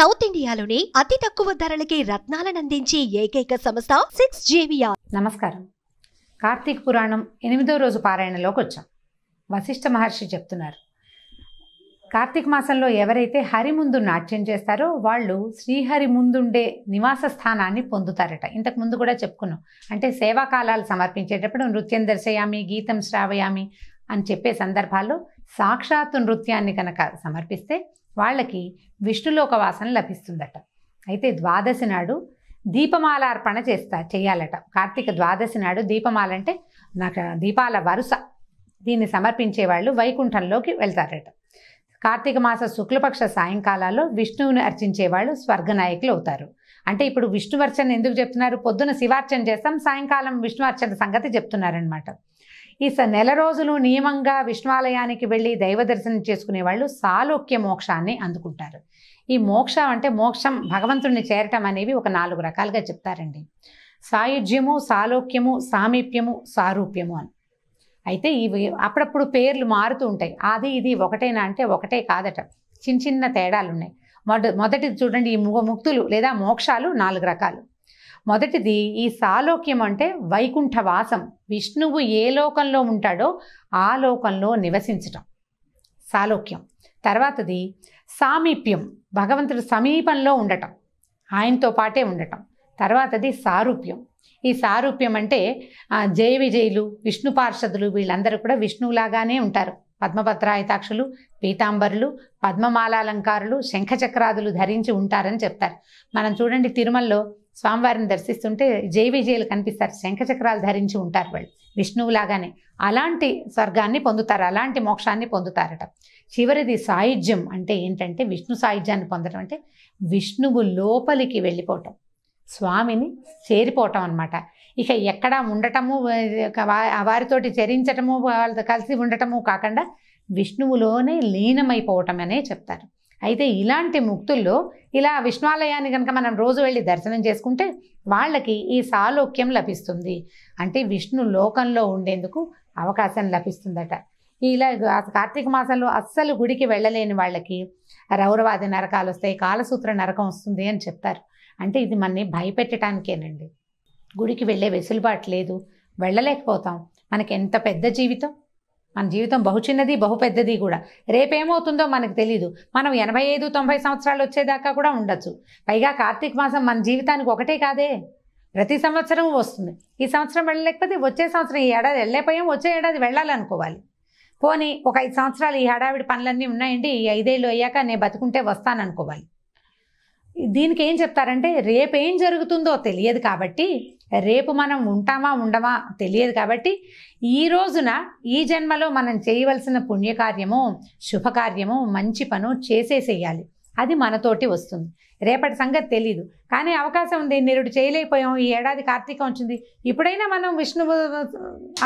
south ఇండియాలోని అతి తక్కువ ధరలకి రత్నాలను అందించే ఏకైక సంస్థ సిక్స్ జేవియా నమస్కారం కార్తీక పురాణం ఎనిమిదో రోజు పారాయణలోకి వచ్చాం వశిష్ఠ మహర్షి చెప్తున్నారు కార్తీక మాసంలో ఎవరైతే హరి ముందు నాట్యం చేస్తారో వాళ్ళు శ్రీహరి ముందుండే నివాస స్థానాన్ని పొందుతారట ఇంతకు ముందు కూడా చెప్పుకున్నాం అంటే సేవాకాలాలు సమర్పించేటప్పుడు నృత్యం దర్శయామి గీతం శ్రావయామి అని చెప్పే సందర్భాల్లో సాక్షాత్తు నృత్యాన్ని కనుక సమర్పిస్తే వాళ్ళకి విష్ణులోక వాసన లభిస్తుందట అయితే ద్వాదశి నాడు దీపమాల అర్పణ చేస్తా చేయాలట కార్తీక ద్వాదశి నాడు దీపమాల అంటే నాకు దీపాల వరుస దీన్ని సమర్పించే వాళ్ళు వైకుంఠంలోకి వెళ్తారట కార్తీక మాస శుక్లపక్ష సాయంకాలాల్లో విష్ణువుని అర్చించే వాళ్ళు స్వర్గనాయకులు అవుతారు అంటే ఇప్పుడు విష్ణువర్చన ఎందుకు చెప్తున్నారు పొద్దున శివార్చన చేస్తాం సాయంకాలం విష్ణువర్చన సంగతి చెప్తున్నారనమాట ఈ నెల రోజులు నియమంగా విష్ణువాలయానికి వెళ్ళి దైవ దర్శనం చేసుకునే వాళ్ళు సాలోక్య మోక్షాన్ని అందుకుంటారు ఈ మోక్షం అంటే మోక్షం భగవంతుడిని చేరటం అనేవి ఒక నాలుగు రకాలుగా చెప్తారండి సాయుధ్యము సాలోక్యము సామీప్యము సారూప్యము అని అయితే ఇవి అప్పుడప్పుడు పేర్లు మారుతూ ఉంటాయి అది ఇది ఒకటేనా అంటే ఒకటే కాదట చిన్న చిన్న తేడాలు ఉన్నాయి మొదటిది చూడండి ఈ ముక్తులు లేదా మోక్షాలు నాలుగు రకాలు మొదటిది ఈ సాలోక్యం అంటే వైకుంఠవాసం విష్ణువు ఏ లోకంలో ఉంటాడో ఆ లోకంలో నివసించటం సాలోక్యం తర్వాతది సామీప్యం భగవంతుడు సమీపంలో ఉండటం ఆయనతో పాటే ఉండటం తర్వాతది సారూప్యం ఈ సారూప్యం అంటే జయ విజయులు విష్ణు పార్షదులు వీళ్ళందరూ కూడా విష్ణువులాగానే ఉంటారు పద్మభద్రాయతాక్షులు పీతాంబరులు పద్మమాలాలంకారులు శంఖచక్రాదులు ధరించి ఉంటారని చెప్తారు మనం చూడండి తిరుమలలో స్వామివారిని దర్శిస్తుంటే జై విజయాలు కనిపిస్తారు శంఖచక్రాలు ధరించి ఉంటారు వాళ్ళు విష్ణువులాగానే అలాంటి స్వర్గాన్ని పొందుతారు అలాంటి మోక్షాన్ని పొందుతారట చివరిది సాయుధ్యం అంటే ఏంటంటే విష్ణు సాయుధ్యాన్ని పొందడం అంటే విష్ణువు లోపలికి వెళ్ళిపోవటం స్వామిని చేరిపోవటం అనమాట ఇక ఎక్కడా ఉండటము వారితోటి చరించటము వాళ్ళతో కలిసి ఉండటము కాకుండా విష్ణువులోనే లీనమైపోవటం అనే చెప్తారు అయితే ఇలాంటి ముక్తుల్లో ఇలా విష్ణాలయాన్ని కనుక మనం రోజు వెళ్ళి దర్శనం చేసుకుంటే వాళ్ళకి ఈ సాలోక్యం లభిస్తుంది అంటే విష్ణు లోకంలో ఉండేందుకు అవకాశం లభిస్తుందట ఇలా కార్తీక మాసంలో అస్సలు గుడికి వెళ్ళలేని వాళ్ళకి రౌరవాది నరకాలు వస్తాయి కాలసూత్ర నరకం వస్తుంది అని చెప్తారు అంటే ఇది మనని భయపెట్టడానికేనండి గుడికి వెళ్ళే వెసులుబాటు లేదు వెళ్ళలేకపోతాం మనకి ఎంత పెద్ద జీవితం మన జీవితం బహు చిన్నది బహు పెద్దది కూడా రేపేమవుతుందో మనకు తెలీదు మనం ఎనభై ఐదు తొంభై సంవత్సరాలు వచ్చేదాకా కూడా ఉండొచ్చు పైగా కార్తీక మాసం మన జీవితానికి ఒకటే కాదే ప్రతి సంవత్సరం వస్తుంది ఈ సంవత్సరం వెళ్ళలేకపోతే వచ్చే సంవత్సరం ఈ ఏడాది వెళ్ళేపోయాం వచ్చే ఏడాది వెళ్ళాలనుకోవాలి పోనీ ఒక ఐదు సంవత్సరాలు ఈ హడావిడి పనులన్నీ ఉన్నాయండి ఈ ఐదేళ్ళు అయ్యాక నేను బతుకుంటే వస్తాననుకోవాలి దీనికి ఏం చెప్తారంటే రేపేం జరుగుతుందో తెలియదు కాబట్టి రేపు మనం ఉంటామా ఉండమా తెలియదు కాబట్టి ఈ రోజున ఈ జన్మలో మనం చేయవలసిన పుణ్యకార్యము శుభకార్యము మంచి పను చేసేసేయాలి అది మనతోటి వస్తుంది రేపటి సంగతి తెలీదు కానీ అవకాశం ఉంది నిరుడు చేయలేకపోయాం ఈ ఏడాది కార్తీకం వచ్చింది ఇప్పుడైనా మనం విష్ణు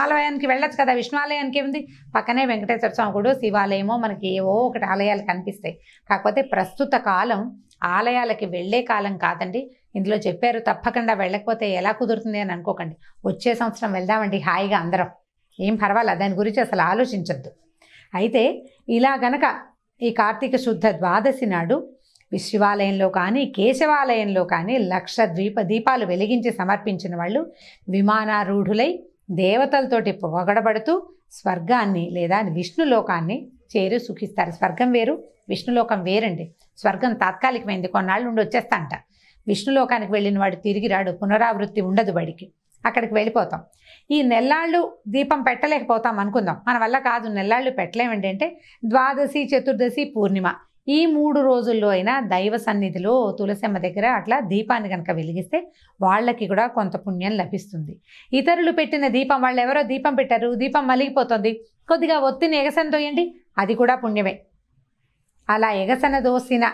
ఆలయానికి వెళ్ళొచ్చు కదా విష్ణు ఆలయానికి ఏముంది పక్కనే వెంకటేశ్వర స్వామి కూడా శివాలయమో మనకి ఏవో ఒకటి ఆలయాలు కనిపిస్తాయి కాకపోతే ప్రస్తుత కాలం ఆలయాలకి వెళ్ళే కాలం కాదండి ఇందులో చెప్పారు తప్పకుండా వెళ్ళకపోతే ఎలా కుదురుతుంది అని అనుకోకండి వచ్చే సంవత్సరం వెళ్దామండి హాయిగా అందరం ఏం పర్వాలేదు దాని గురించి అసలు ఆలోచించద్దు అయితే ఇలా గనక ఈ కార్తీక శుద్ధ ద్వాదశి నాడు విశివాలయంలో కానీ కేశవాలయంలో కానీ లక్ష ద్వీప దీపాలు వెలిగించి సమర్పించిన వాళ్ళు విమానారూఢులై దేవతలతోటి పొగడబడుతూ స్వర్గాన్ని లేదా విష్ణులోకాన్ని చేరి సుఖిస్తారు స్వర్గం వేరు విష్ణులోకం వేరండి స్వర్గం తాత్కాలికమైంది కొన్నాళ్ళు ఉండి వచ్చేస్తా అంట విష్ణులోకానికి వెళ్ళిన వాడు తిరిగి రాడు పునరావృత్తి ఉండదు బడికి అక్కడికి వెళ్ళిపోతాం ఈ నెల్లాళ్ళు దీపం పెట్టలేకపోతాం అనుకుందాం మన వల్ల కాదు నెల్లాళ్ళు పెట్టలేమండి అంటే ద్వాదశి చతుర్దశి పూర్ణిమ ఈ మూడు రోజుల్లో అయినా దైవ సన్నిధిలో అమ్మ దగ్గర అట్లా దీపాన్ని కనుక వెలిగిస్తే వాళ్ళకి కూడా కొంత పుణ్యం లభిస్తుంది ఇతరులు పెట్టిన దీపం వాళ్ళు ఎవరో దీపం పెట్టారు దీపం మలిగిపోతుంది కొద్దిగా ఒత్తిని ఎగసన తోయండి అది కూడా పుణ్యమే అలా ఎగసన దోసిన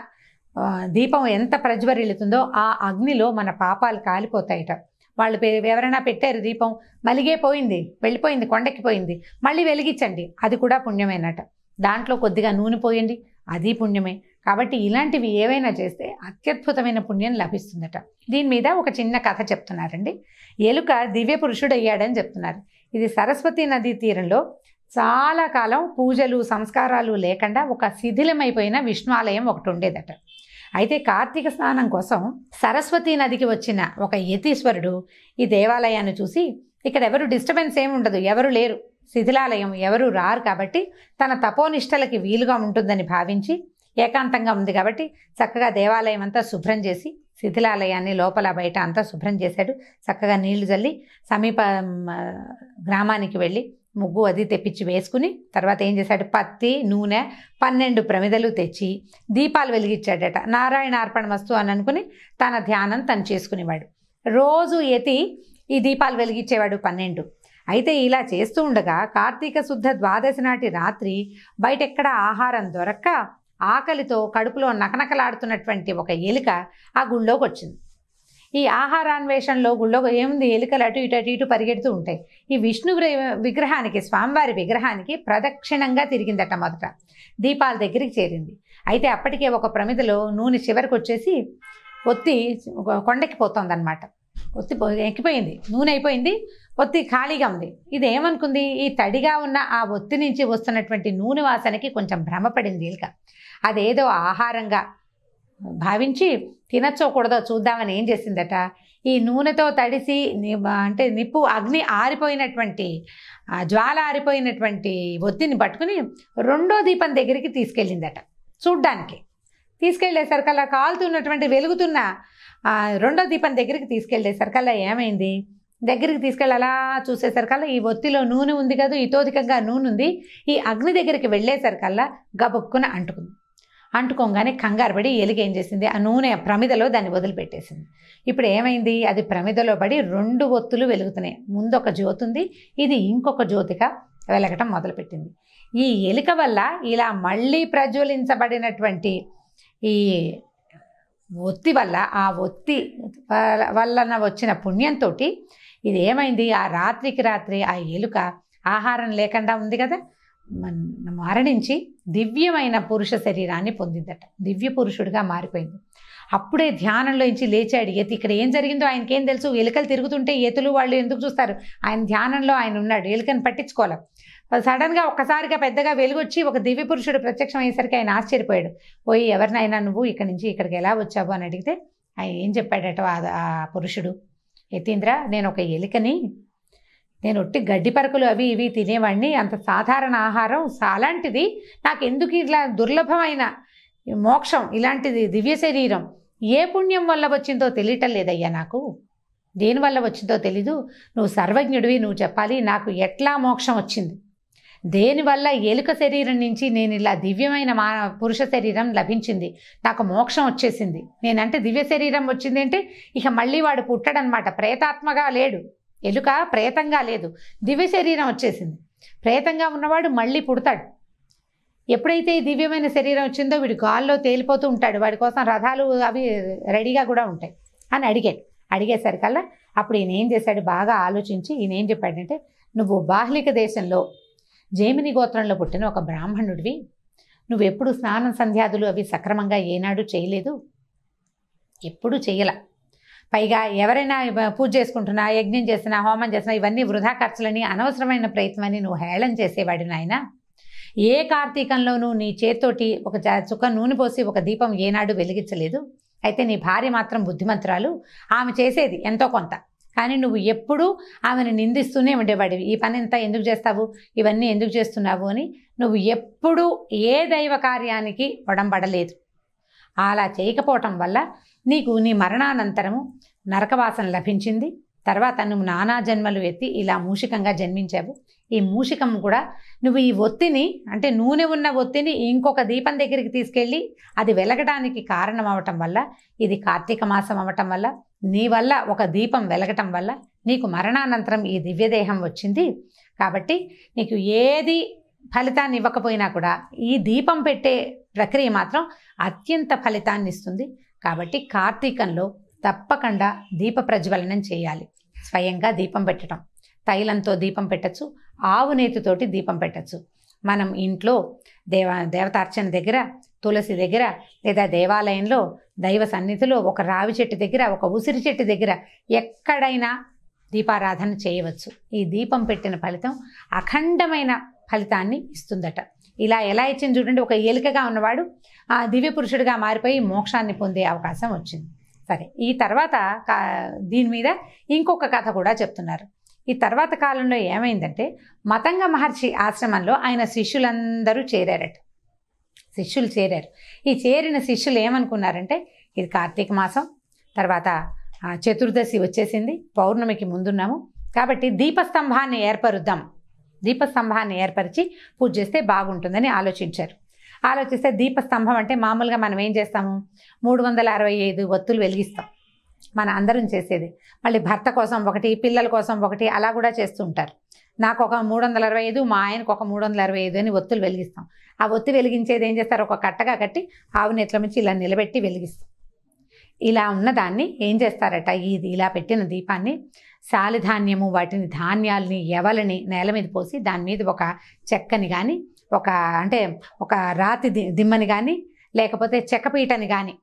దీపం ఎంత ప్రజ్వరిల్లుతుందో ఆ అగ్నిలో మన పాపాలు కాలిపోతాయట వాళ్ళు ఎవరైనా పెట్టారు దీపం మలిగే పోయింది వెళ్ళిపోయింది కొండకి పోయింది మళ్ళీ వెలిగించండి అది కూడా పుణ్యమేనట దాంట్లో కొద్దిగా నూనె పోయండి అది పుణ్యమే కాబట్టి ఇలాంటివి ఏవైనా చేస్తే అత్యద్భుతమైన పుణ్యం లభిస్తుందట దీని మీద ఒక చిన్న కథ చెప్తున్నారండి ఎలుక దివ్య పురుషుడయ్యాడని చెప్తున్నారు ఇది సరస్వతీ నదీ తీరంలో చాలా కాలం పూజలు సంస్కారాలు లేకుండా ఒక శిథిలమైపోయిన విష్ణు ఆలయం ఒకటి ఉండేదట అయితే కార్తీక స్నానం కోసం సరస్వతీ నదికి వచ్చిన ఒక యతీశ్వరుడు ఈ దేవాలయాన్ని చూసి ఇక్కడ ఎవరు డిస్టర్బెన్స్ ఏమి ఉండదు ఎవరు లేరు శిథిలాలయం ఎవరు రారు కాబట్టి తన తపోనిష్టలకి వీలుగా ఉంటుందని భావించి ఏకాంతంగా ఉంది కాబట్టి చక్కగా దేవాలయం అంతా శుభ్రం చేసి శిథిలాలయాన్ని లోపల బయట అంతా శుభ్రం చేశాడు చక్కగా నీళ్లు చల్లి సమీప గ్రామానికి వెళ్ళి ముగ్గు అది తెప్పించి వేసుకుని తర్వాత ఏం చేశాడు పత్తి నూనె పన్నెండు ప్రమిదలు తెచ్చి దీపాలు వెలిగించాడట నారాయణ అర్పణ వస్తు అని అనుకుని తన ధ్యానం తను చేసుకునేవాడు రోజు ఎతి ఈ దీపాలు వెలిగించేవాడు పన్నెండు అయితే ఇలా చేస్తూ ఉండగా కార్తీక శుద్ధ ద్వాదశి నాటి రాత్రి బయట ఎక్కడ ఆహారం దొరక్క ఆకలితో కడుపులో నకనకలాడుతున్నటువంటి ఒక ఎలుక ఆ గుళ్ళోకి వచ్చింది ఈ ఆహారాన్వేషణలో గుళ్ళో ఏముంది ఎలుకలు అటు ఇటు అటు ఇటు పరిగెడుతూ ఉంటాయి ఈ విష్ణు విగ్రహానికి స్వామివారి విగ్రహానికి ప్రదక్షిణంగా తిరిగిందట మొదట దీపాల దగ్గరికి చేరింది అయితే అప్పటికే ఒక ప్రమిదలో నూనె చివరికి వచ్చేసి ఒత్తి కొండకి పోతుందన్నమాట ఒత్తి ఎక్కిపోయింది నూనె అయిపోయింది ఒత్తి ఖాళీగా ఉంది ఇది ఏమనుకుంది ఈ తడిగా ఉన్న ఆ ఒత్తి నుంచి వస్తున్నటువంటి నూనె వాసనకి కొంచెం భ్రమపడింది ఇక అదేదో ఆహారంగా భావించి తినచ్చో చూద్దామని ఏం చేసిందట ఈ నూనెతో తడిసి అంటే నిప్పు అగ్ని ఆరిపోయినటువంటి జ్వాల ఆరిపోయినటువంటి ఒత్తిని పట్టుకుని రెండో దీపం దగ్గరికి తీసుకెళ్ళిందట చూడ్డానికి తీసుకెళ్ళేసరికల్లా కాలుతున్నటువంటి వెలుగుతున్న రెండో దీపం దగ్గరికి తీసుకెళ్ళేసరికల్లా ఏమైంది దగ్గరికి తీసుకెళ్ళి అలా చూసేసరికల్లా ఈ ఒత్తిలో నూనె ఉంది కదా ఇతోధికంగా నూనె ఉంది ఈ అగ్ని దగ్గరికి వెళ్ళేసరికల్లా గబుక్కున అంటుకుంది అంటుకోగానే కంగారు పడి ఏం చేసింది ఆ నూనె ప్రమిదలో దాన్ని వదిలిపెట్టేసింది ఇప్పుడు ఏమైంది అది ప్రమిదలో పడి రెండు ఒత్తులు వెలుగుతున్నాయి ముందు ఒక జ్యోతి ఉంది ఇది ఇంకొక జ్యోతిగా వెలగటం మొదలుపెట్టింది ఈ ఎలుక వల్ల ఇలా మళ్ళీ ప్రజ్వలించబడినటువంటి ఈ ఒత్తి వల్ల ఆ ఒత్తి వలన వచ్చిన పుణ్యంతో ఇది ఏమైంది ఆ రాత్రికి రాత్రి ఆ ఎలుక ఆహారం లేకుండా ఉంది కదా మరణించి దివ్యమైన పురుష శరీరాన్ని పొందిందట దివ్య పురుషుడిగా మారిపోయింది అప్పుడే ధ్యానంలోంచి లేచాడు ఎత్తి ఇక్కడ ఏం జరిగిందో ఆయనకేం తెలుసు ఎలుకలు తిరుగుతుంటే ఎతులు వాళ్ళు ఎందుకు చూస్తారు ఆయన ధ్యానంలో ఆయన ఉన్నాడు ఎలుకను పట్టించుకోవాలి సడన్గా ఒక్కసారిగా పెద్దగా వెలుగొచ్చి ఒక దివ్య పురుషుడు ప్రత్యక్షం అయ్యేసరికి ఆయన ఆశ్చర్యపోయాడు పోయి ఎవరినైనా నువ్వు ఇక్కడి నుంచి ఇక్కడికి ఎలా వచ్చావు అని అడిగితే ఆయన ఏం చెప్పాడట ఆ పురుషుడు యతీంద్ర నేను ఒక ఎలుకని నేను ఒట్టి గడ్డి పరకులు అవి ఇవి తినేవాడిని అంత సాధారణ ఆహారం అలాంటిది నాకు ఎందుకు ఇట్లా దుర్లభమైన మోక్షం ఇలాంటిది దివ్య శరీరం ఏ పుణ్యం వల్ల వచ్చిందో తెలియటం లేదయ్యా నాకు దేనివల్ల వచ్చిందో తెలీదు నువ్వు సర్వజ్ఞుడివి నువ్వు చెప్పాలి నాకు ఎట్లా మోక్షం వచ్చింది దేనివల్ల ఎలుక శరీరం నుంచి నేను ఇలా దివ్యమైన మా పురుష శరీరం లభించింది నాకు మోక్షం వచ్చేసింది నేనంటే దివ్య శరీరం వచ్చింది అంటే ఇక మళ్ళీ వాడు పుట్టడనమాట ప్రేతాత్మగా లేడు ఎలుక ప్రేతంగా లేదు దివ్య శరీరం వచ్చేసింది ప్రేతంగా ఉన్నవాడు మళ్ళీ పుడతాడు ఎప్పుడైతే ఈ దివ్యమైన శరీరం వచ్చిందో వీడు గాల్లో తేలిపోతూ ఉంటాడు వాడి కోసం రథాలు అవి రెడీగా కూడా ఉంటాయి అని అడిగాడు అడిగేసరికల్లా అప్పుడు ఈయన ఏం చేశాడు బాగా ఆలోచించి ఈయన ఏం చెప్పాడంటే నువ్వు బాహ్లిక దేశంలో జేమిని గోత్రంలో పుట్టిన ఒక బ్రాహ్మణుడివి నువ్వెప్పుడు స్నానం సంధ్యాదులు అవి సక్రమంగా ఏనాడు చేయలేదు ఎప్పుడూ చేయలే పైగా ఎవరైనా పూజ చేసుకుంటున్నా యజ్ఞం చేసినా హోమం చేసినా ఇవన్నీ వృధా ఖర్చులని అనవసరమైన ప్రయత్నాన్ని నువ్వు హేళన చేసేవాడి నాయన ఏ కార్తీకంలోనూ నీ చేత్తోటి ఒక చుక్క నూనె పోసి ఒక దీపం ఏనాడు వెలిగించలేదు అయితే నీ భార్య మాత్రం బుద్ధిమంతురాలు ఆమె చేసేది ఎంతో కొంత కానీ నువ్వు ఎప్పుడూ ఆమెను నిందిస్తూనే ఉండేవాడివి ఈ పని ఇంత ఎందుకు చేస్తావు ఇవన్నీ ఎందుకు చేస్తున్నావు అని నువ్వు ఎప్పుడూ ఏ దైవ కార్యానికి ఉడంబడలేదు అలా చేయకపోవటం వల్ల నీకు నీ మరణానంతరము నరకవాసన లభించింది తర్వాత నువ్వు నానా జన్మలు ఎత్తి ఇలా మూషికంగా జన్మించావు ఈ మూషికం కూడా నువ్వు ఈ ఒత్తిని అంటే నూనె ఉన్న ఒత్తిని ఇంకొక దీపం దగ్గరికి తీసుకెళ్ళి అది వెలగడానికి కారణం అవటం వల్ల ఇది కార్తీక మాసం అవటం వల్ల నీ వల్ల ఒక దీపం వెలగటం వల్ల నీకు మరణానంతరం ఈ దివ్యదేహం వచ్చింది కాబట్టి నీకు ఏది ఫలితాన్ని ఇవ్వకపోయినా కూడా ఈ దీపం పెట్టే ప్రక్రియ మాత్రం అత్యంత ఫలితాన్ని ఇస్తుంది కాబట్టి కార్తీకంలో తప్పకుండా దీప ప్రజ్వలనం చేయాలి స్వయంగా దీపం పెట్టడం తైలంతో దీపం పెట్టచ్చు ఆవు నేతితోటి దీపం పెట్టచ్చు మనం ఇంట్లో దేవ దేవతార్చన దగ్గర తులసి దగ్గర లేదా దేవాలయంలో దైవ సన్నిధిలో ఒక రావి చెట్టు దగ్గర ఒక ఉసిరి చెట్టు దగ్గర ఎక్కడైనా దీపారాధన చేయవచ్చు ఈ దీపం పెట్టిన ఫలితం అఖండమైన ఫలితాన్ని ఇస్తుందట ఇలా ఎలా ఇచ్చింది చూడండి ఒక ఏలికగా ఉన్నవాడు ఆ దివ్య పురుషుడిగా మారిపోయి మోక్షాన్ని పొందే అవకాశం వచ్చింది సరే ఈ తర్వాత దీని మీద ఇంకొక కథ కూడా చెప్తున్నారు ఈ తర్వాత కాలంలో ఏమైందంటే మతంగ మహర్షి ఆశ్రమంలో ఆయన శిష్యులందరూ చేరారట శిష్యులు చేరారు ఈ చేరిన శిష్యులు ఏమనుకున్నారంటే ఇది కార్తీక మాసం తర్వాత చతుర్దశి వచ్చేసింది పౌర్ణమికి ముందున్నాము కాబట్టి దీపస్తంభాన్ని ఏర్పరుద్దాం దీపస్తంభాన్ని ఏర్పరిచి పూజ చేస్తే బాగుంటుందని ఆలోచించారు ఆలోచిస్తే దీపస్తంభం అంటే మామూలుగా మనం ఏం చేస్తాము మూడు వందల అరవై ఐదు ఒత్తులు వెలిగిస్తాం మన అందరం చేసేది మళ్ళీ భర్త కోసం ఒకటి పిల్లల కోసం ఒకటి అలా కూడా చేస్తుంటారు నాకు ఒక మూడు వందల అరవై ఐదు మా ఆయనకు ఒక మూడు వందల అరవై ఐదు అని ఒత్తులు వెలిగిస్తాం ఆ ఒత్తి వెలిగించేది ఏం చేస్తారు ఒక కట్టగా కట్టి ఆవు నెట్ల నుంచి ఇలా నిలబెట్టి వెలిగిస్తాం ఇలా ఉన్న దాన్ని ఏం చేస్తారట ఇది ఇలా పెట్టిన దీపాన్ని సాలిధాన్యము వాటిని ధాన్యాలని ఎవలని నేల మీద పోసి దాని మీద ఒక చెక్కని కానీ ఒక అంటే ఒక రాతి దిమ్మని కానీ లేకపోతే చెక్కపీటని కానీ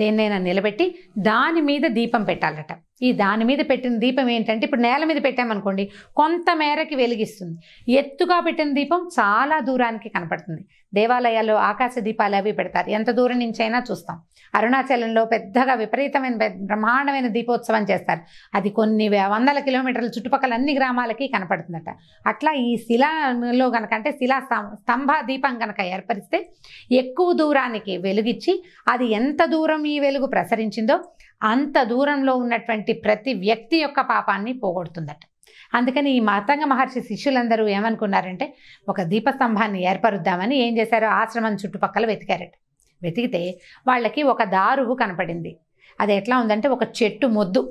దేన్నైనా నిలబెట్టి దాని మీద దీపం పెట్టాలట ఈ దాని మీద పెట్టిన దీపం ఏంటంటే ఇప్పుడు నేల మీద పెట్టామనుకోండి కొంత మేరకి వెలిగిస్తుంది ఎత్తుగా పెట్టిన దీపం చాలా దూరానికి కనపడుతుంది దేవాలయాల్లో ఆకాశ దీపాలు అవి పెడతారు ఎంత దూరం నుంచి అయినా చూస్తాం అరుణాచలంలో పెద్దగా విపరీతమైన బ్రహ్మాండమైన దీపోత్సవం చేస్తారు అది కొన్ని వందల కిలోమీటర్ల చుట్టుపక్కల అన్ని గ్రామాలకి కనపడుతుందట అట్లా ఈ శిలాలో కనుక అంటే శిలా స్తంభ దీపం కనుక ఏర్పరిస్తే ఎక్కువ దూరానికి వెలుగిచ్చి అది ఎంత దూరం ఈ వెలుగు ప్రసరించిందో అంత దూరంలో ఉన్నటువంటి ప్రతి వ్యక్తి యొక్క పాపాన్ని పోగొడుతుందట అందుకని ఈ మాతంగ మహర్షి శిష్యులందరూ ఏమనుకున్నారంటే ఒక దీపస్తంభాన్ని ఏర్పరుద్దామని ఏం చేశారు ఆశ్రమం చుట్టుపక్కల వెతికారట వెతికితే వాళ్ళకి ఒక దారువు కనపడింది అది ఎట్లా ఉందంటే ఒక చెట్టు మొద్దు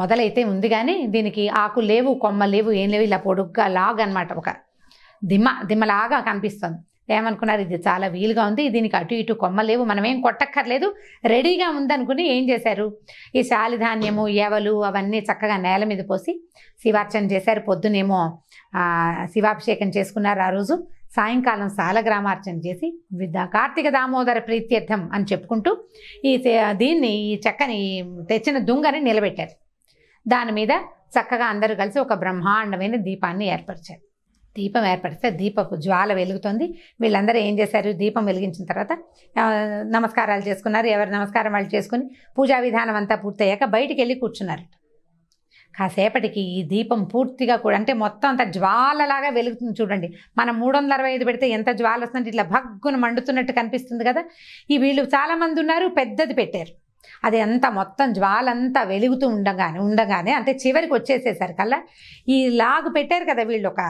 మొదలైతే ఉంది కానీ దీనికి ఆకు లేవు కొమ్మ లేవు ఏం లేవు ఇలా పొడుగ్గా లాగ్ అనమాట ఒక దిమ్మ దిమ్మలాగా కనిపిస్తుంది ఏమనుకున్నారు ఇది చాలా వీలుగా ఉంది దీనికి అటు ఇటు కొమ్మలేవు మనమేం కొట్టక్కర్లేదు రెడీగా ఉందనుకుని ఏం చేశారు ఈ శాలిధాన్యము ఎవలు అవన్నీ చక్కగా నేల మీద పోసి శివార్చన చేశారు పొద్దునేమో శివాభిషేకం చేసుకున్నారు ఆ రోజు సాయంకాలం సాలగ్రామార్చన చేసి కార్తీక దామోదర ప్రీత్యర్థం అని చెప్పుకుంటూ ఈ దీన్ని ఈ చెక్కని తెచ్చిన దుంగని నిలబెట్టారు దాని మీద చక్కగా అందరూ కలిసి ఒక బ్రహ్మాండమైన దీపాన్ని ఏర్పరిచారు దీపం ఏర్పడితే దీపపు జ్వాల వెలుగుతుంది వీళ్ళందరూ ఏం చేశారు దీపం వెలిగించిన తర్వాత నమస్కారాలు చేసుకున్నారు ఎవరి నమస్కారం వాళ్ళు చేసుకుని పూజా విధానం అంతా పూర్తయ్యాక బయటికి వెళ్ళి కూర్చున్నారు కాసేపటికి ఈ దీపం పూర్తిగా కూడా అంటే మొత్తం అంత జ్వాలలాగా వెలుగుతుంది చూడండి మనం మూడు వందల అరవై ఐదు పెడితే ఎంత జ్వాల వస్తుందంటే ఇట్లా భగ్గున మండుతున్నట్టు కనిపిస్తుంది కదా ఈ వీళ్ళు చాలామంది ఉన్నారు పెద్దది పెట్టారు అది అంతా మొత్తం జ్వాలంతా వెలుగుతూ ఉండగానే ఉండగానే అంటే చివరికి కల్లా ఈ లాగు పెట్టారు కదా వీళ్ళు ఒక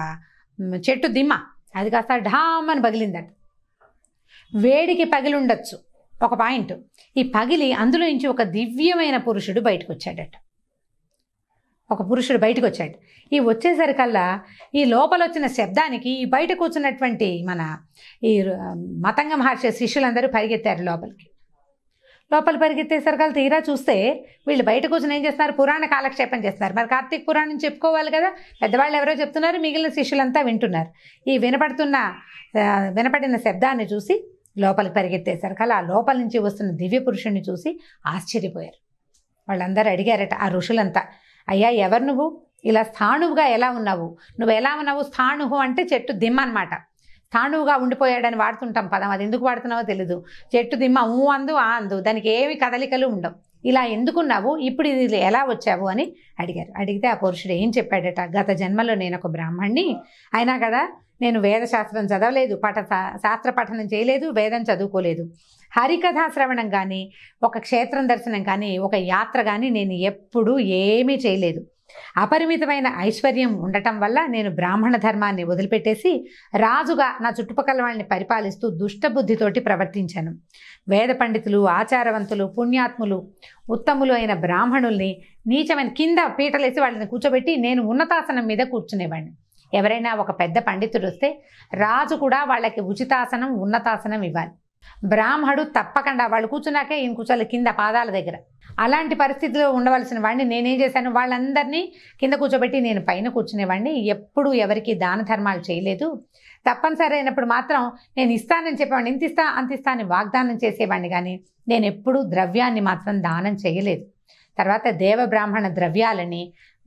చెట్టు దిమ్మ అది కాస్త ఢామ్ అని పగిలిందట వేడికి పగిలి ఒక పాయింట్ ఈ పగిలి అందులో నుంచి ఒక దివ్యమైన పురుషుడు బయటకు వచ్చాడట ఒక పురుషుడు బయటకు వచ్చాడు ఈ వచ్చేసరికల్లా ఈ లోపల వచ్చిన శబ్దానికి ఈ బయట కూర్చున్నటువంటి మన ఈ మతంగ మహర్షి శిష్యులందరూ పరిగెత్తారు లోపలికి లోపల పరిగెత్తేసరికల్ తీరా చూస్తే వీళ్ళు బయట కూర్చొని ఏం చేస్తున్నారు పురాణ కాలక్షేపం చేస్తున్నారు మరి కార్తీక్ పురాణం చెప్పుకోవాలి కదా పెద్దవాళ్ళు ఎవరో చెప్తున్నారు మిగిలిన శిష్యులంతా వింటున్నారు ఈ వినపడుతున్న వినపడిన శబ్దాన్ని చూసి లోపలికి పరిగెత్తేసరికల్ ఆ లోపల నుంచి వస్తున్న దివ్య పురుషుణ్ణి చూసి ఆశ్చర్యపోయారు వాళ్ళందరూ అడిగారట ఆ ఋషులంతా అయ్యా ఎవరు నువ్వు ఇలా స్థాణువుగా ఎలా ఉన్నావు నువ్వు ఎలా ఉన్నావు స్థాణువు అంటే చెట్టు దిమ్మ అనమాట తాణువుగా ఉండిపోయాడని వాడుతుంటాం పదం అది ఎందుకు వాడుతున్నావో తెలీదు చెట్టు దిమ్మ ఊ అందు ఆ అందు దానికి ఏమి కదలికలు ఉండవు ఇలా ఎందుకున్నావు ఇప్పుడు ఇది ఎలా వచ్చావు అని అడిగారు అడిగితే ఆ పురుషుడు ఏం చెప్పాడట గత జన్మలో నేను ఒక బ్రాహ్మణ్ణి అయినా కదా నేను వేద శాస్త్రం చదవలేదు పఠ శాస్త్ర పఠనం చేయలేదు వేదం చదువుకోలేదు హరికథా శ్రవణం కానీ ఒక క్షేత్రం దర్శనం కానీ ఒక యాత్ర కానీ నేను ఎప్పుడూ ఏమీ చేయలేదు అపరిమితమైన ఐశ్వర్యం ఉండటం వల్ల నేను బ్రాహ్మణ ధర్మాన్ని వదిలిపెట్టేసి రాజుగా నా చుట్టుపక్కల వాళ్ళని పరిపాలిస్తూ దుష్టబుద్ధితోటి ప్రవర్తించాను వేద పండితులు ఆచారవంతులు పుణ్యాత్ములు ఉత్తములు అయిన బ్రాహ్మణుల్ని నీచమైన కింద పీటలేసి వాళ్ళని కూర్చోబెట్టి నేను ఉన్నతాసనం మీద కూర్చునేవాడిని ఎవరైనా ఒక పెద్ద పండితుడు వస్తే రాజు కూడా వాళ్ళకి ఉచితాసనం ఉన్నతాసనం ఇవ్వాలి బ్రాహ్మడు తప్పకుండా వాళ్ళు కూర్చున్నాకే ఈయన కూర్చోాలి కింద పాదాల దగ్గర అలాంటి పరిస్థితిలో ఉండవలసిన వాడిని నేనేం చేశాను వాళ్ళందరినీ కింద కూర్చోబెట్టి నేను పైన కూర్చునేవాడిని ఎప్పుడు ఎవరికి దాన ధర్మాలు చేయలేదు తప్పనిసరి అయినప్పుడు మాత్రం నేను ఇస్తానని చెప్పేవాడిని ఇంత ఇస్తా అంత ఇస్తా అని వాగ్దానం చేసేవాడిని కానీ నేను ఎప్పుడూ ద్రవ్యాన్ని మాత్రం దానం చేయలేదు తర్వాత దేవబ్రాహ్మణ ద్రవ్యాలని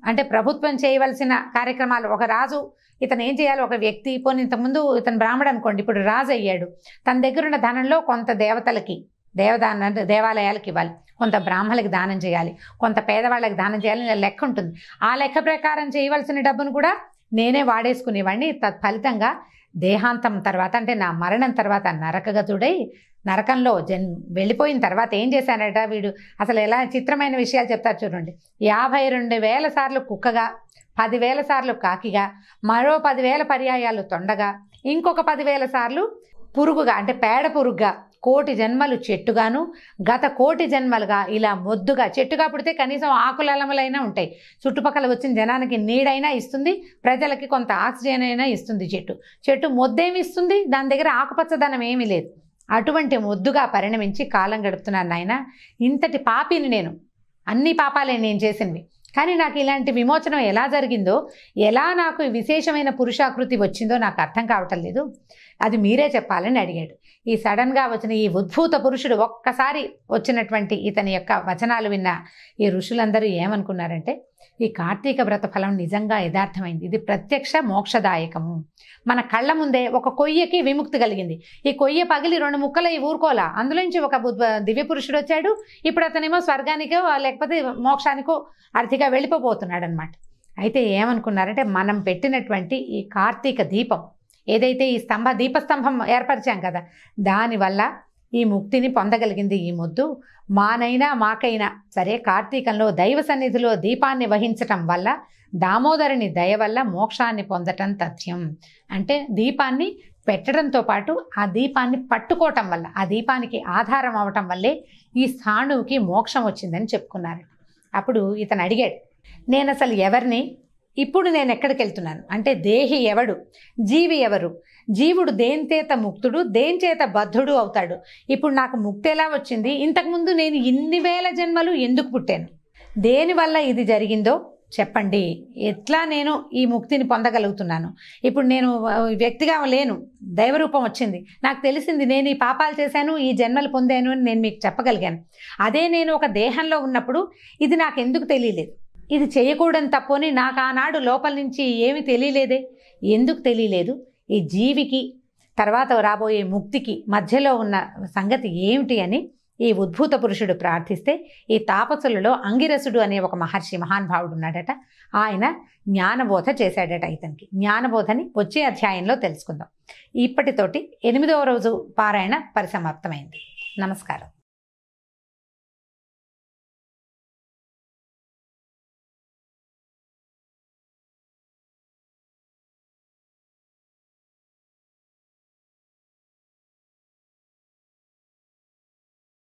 అంటే ప్రభుత్వం చేయవలసిన కార్యక్రమాలు ఒక రాజు ఇతను ఏం చేయాలి ఒక వ్యక్తి పోనీ ఇంతకుముందు ఇతను బ్రాహ్మడు అనుకోండి ఇప్పుడు రాజు అయ్యాడు తన దగ్గరున్న ధనంలో కొంత దేవతలకి దేవదాన దేవాలయాలకు ఇవ్వాలి కొంత బ్రాహ్మణులకు దానం చేయాలి కొంత పేదవాళ్ళకి దానం చేయాలని లెక్క ఉంటుంది ఆ లెక్క ప్రకారం చేయవలసిన డబ్బును కూడా నేనే వాడేసుకునేవాడిని తత్ఫలితంగా దేహాంతం తర్వాత అంటే నా మరణం తర్వాత నరకగతుడై నరకంలో జన్ వెళ్ళిపోయిన తర్వాత ఏం చేశానట వీడు అసలు ఎలా చిత్రమైన విషయాలు చెప్తారు చూడండి యాభై రెండు వేల సార్లు కుక్కగా పదివేల సార్లు కాకిగా మరో పదివేల పర్యాయాలు తొండగా ఇంకొక పదివేల సార్లు పురుగుగా అంటే పేడ పురుగుగా కోటి జన్మలు చెట్టుగాను గత కోటి జన్మలుగా ఇలా మొద్దుగా చెట్టుగా పుడితే కనీసం ఆకులలములైనా ఉంటాయి చుట్టుపక్కల వచ్చిన జనానికి నీడైనా ఇస్తుంది ప్రజలకి కొంత ఆక్సిజన్ అయినా ఇస్తుంది చెట్టు చెట్టు మొద్దేమి ఇస్తుంది దాని దగ్గర ఆకుపచ్చదనం ఏమీ లేదు అటువంటి మొద్దుగా పరిణమించి కాలం గడుపుతున్నాను నాయన ఇంతటి పాపిని నేను అన్ని పాపాలే నేను చేసినవి కానీ నాకు ఇలాంటి విమోచనం ఎలా జరిగిందో ఎలా నాకు విశేషమైన పురుషాకృతి వచ్చిందో నాకు అర్థం కావటం లేదు అది మీరే చెప్పాలని అడిగాడు ఈ సడన్గా వచ్చిన ఈ ఉద్భూత పురుషుడు ఒక్కసారి వచ్చినటువంటి ఇతని యొక్క వచనాలు విన్న ఈ ఋషులందరూ ఏమనుకున్నారంటే ఈ కార్తీక వ్రత ఫలం నిజంగా యథార్థమైంది ఇది ప్రత్యక్ష మోక్షదాయకము మన కళ్ళ ముందే ఒక కొయ్యకి విముక్తి కలిగింది ఈ కొయ్య పగిలి రెండు ముక్కలు ఈ ఊరుకోలా అందులోంచి ఒక దివ్య పురుషుడు వచ్చాడు ఇప్పుడు అతనేమో స్వర్గానికో లేకపోతే మోక్షానికో అర్థిగా వెళ్ళిపోబోతున్నాడు అనమాట అయితే ఏమనుకున్నారంటే మనం పెట్టినటువంటి ఈ కార్తీక దీపం ఏదైతే ఈ స్తంభ దీపస్తంభం ఏర్పరిచాం కదా దానివల్ల ఈ ముక్తిని పొందగలిగింది ఈ ముద్దు మానైనా మాకైనా సరే కార్తీకంలో దైవ సన్నిధిలో దీపాన్ని వహించటం వల్ల దామోదరుని దయ వల్ల మోక్షాన్ని పొందటం తథ్యం అంటే దీపాన్ని పెట్టడంతో పాటు ఆ దీపాన్ని పట్టుకోవటం వల్ల ఆ దీపానికి ఆధారం అవటం వల్లే ఈ స్థాణువుకి మోక్షం వచ్చిందని చెప్పుకున్నారు అప్పుడు ఇతను అడిగాడు నేను అసలు ఎవరిని ఇప్పుడు నేను ఎక్కడికి వెళ్తున్నాను అంటే దేహి ఎవడు జీవి ఎవరు జీవుడు దేనిచేత ముక్తుడు దేనిచేత బద్ధుడు అవుతాడు ఇప్పుడు నాకు ముక్తి ఎలా వచ్చింది ఇంతకుముందు నేను ఇన్ని వేల జన్మలు ఎందుకు పుట్టాను దేనివల్ల ఇది జరిగిందో చెప్పండి ఎట్లా నేను ఈ ముక్తిని పొందగలుగుతున్నాను ఇప్పుడు నేను వ్యక్తిగా లేను దైవరూపం వచ్చింది నాకు తెలిసింది నేను ఈ పాపాలు చేశాను ఈ జన్మలు పొందాను అని నేను మీకు చెప్పగలిగాను అదే నేను ఒక దేహంలో ఉన్నప్పుడు ఇది నాకు ఎందుకు తెలియలేదు ఇది చేయకూడని తప్పని నాకు ఆనాడు లోపల నుంచి ఏమి తెలియలేదే ఎందుకు తెలియలేదు ఈ జీవికి తర్వాత రాబోయే ముక్తికి మధ్యలో ఉన్న సంగతి ఏమిటి అని ఈ ఉద్భూత పురుషుడు ప్రార్థిస్తే ఈ తాపసులలో అంగిరసుడు అనే ఒక మహర్షి మహానుభావుడు ఉన్నాడట ఆయన జ్ఞానబోధ చేశాడట ఇతనికి జ్ఞానబోధని వచ్చే అధ్యాయంలో తెలుసుకుందాం ఇప్పటితోటి ఎనిమిదవ రోజు పారాయణ పరిసమాప్తమైంది నమస్కారం